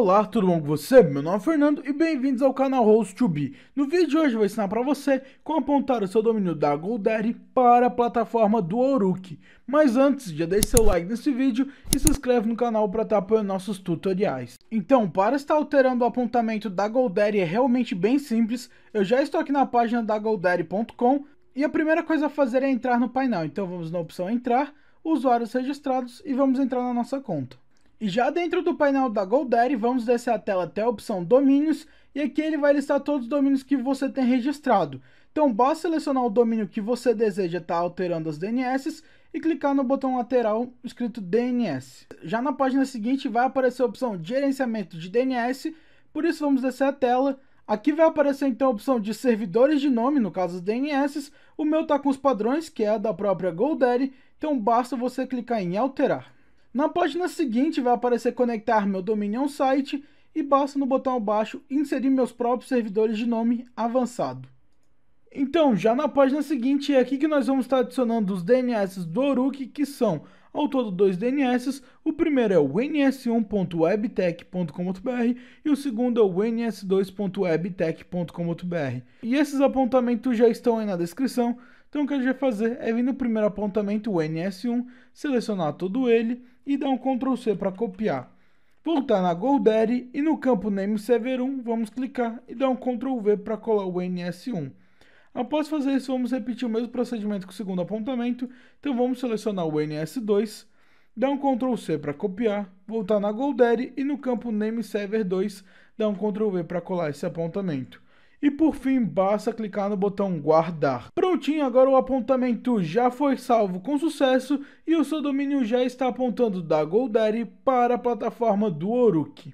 Olá, tudo bom com você? Meu nome é Fernando e bem-vindos ao canal Host 2 Be. No vídeo de hoje eu vou ensinar para você como apontar o seu domínio da GoDaddy para a plataforma do Oruk. Mas antes, já deixe seu like nesse vídeo e se inscreve no canal para estar apoiando nossos tutoriais. Então, para estar alterando o apontamento da GoDaddy é realmente bem simples. Eu já estou aqui na página da GoDaddy.com e a primeira coisa a fazer é entrar no painel. Então vamos na opção entrar, usuários registrados e vamos entrar na nossa conta. E já dentro do painel da GoDaddy, vamos descer a tela até a opção Domínios, e aqui ele vai listar todos os domínios que você tem registrado. Então basta selecionar o domínio que você deseja estar tá alterando as DNS e clicar no botão lateral escrito DNS. Já na página seguinte vai aparecer a opção gerenciamento de DNS, por isso vamos descer a tela. Aqui vai aparecer então a opção de servidores de nome, no caso os DNS. O meu está com os padrões, que é a da própria GoDaddy, então basta você clicar em alterar. Na página seguinte vai aparecer conectar meu domínio a um site e basta no botão abaixo inserir meus próprios servidores de nome avançado. Então, já na página seguinte é aqui que nós vamos estar adicionando os DNS do Oruk, que são ao todo dois DNS. O primeiro é o ns1.webtech.com.br e o segundo é o ns2.webtech.com.br. E esses apontamentos já estão aí na descrição. Então o que a gente vai fazer é vir no primeiro apontamento, o NS1, selecionar todo ele e dar um Ctrl C para copiar. Voltar na GoDaddy e no campo Name Server 1, vamos clicar e dar um Ctrl V para colar o NS1. Após fazer isso, vamos repetir o mesmo procedimento com o segundo apontamento, então vamos selecionar o NS2, dar um Ctrl C para copiar, voltar na GoDaddy e no campo Name Server 2, dar um Ctrl V para colar esse apontamento. E por fim, basta clicar no botão guardar. Prontinho, agora o apontamento já foi salvo com sucesso e o seu domínio já está apontando da Goldari para a plataforma do Oruk.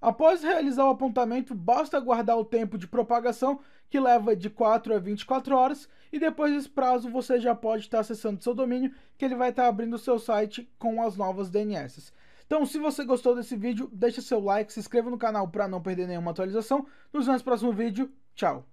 Após realizar o apontamento, basta guardar o tempo de propagação, que leva de 4 a 24 horas, e depois desse prazo você já pode estar acessando seu domínio, que ele vai estar abrindo o seu site com as novas DNS. Então, se você gostou desse vídeo, deixa seu like, se inscreva no canal para não perder nenhuma atualização. Nos vemos no próximo vídeo. Tchau.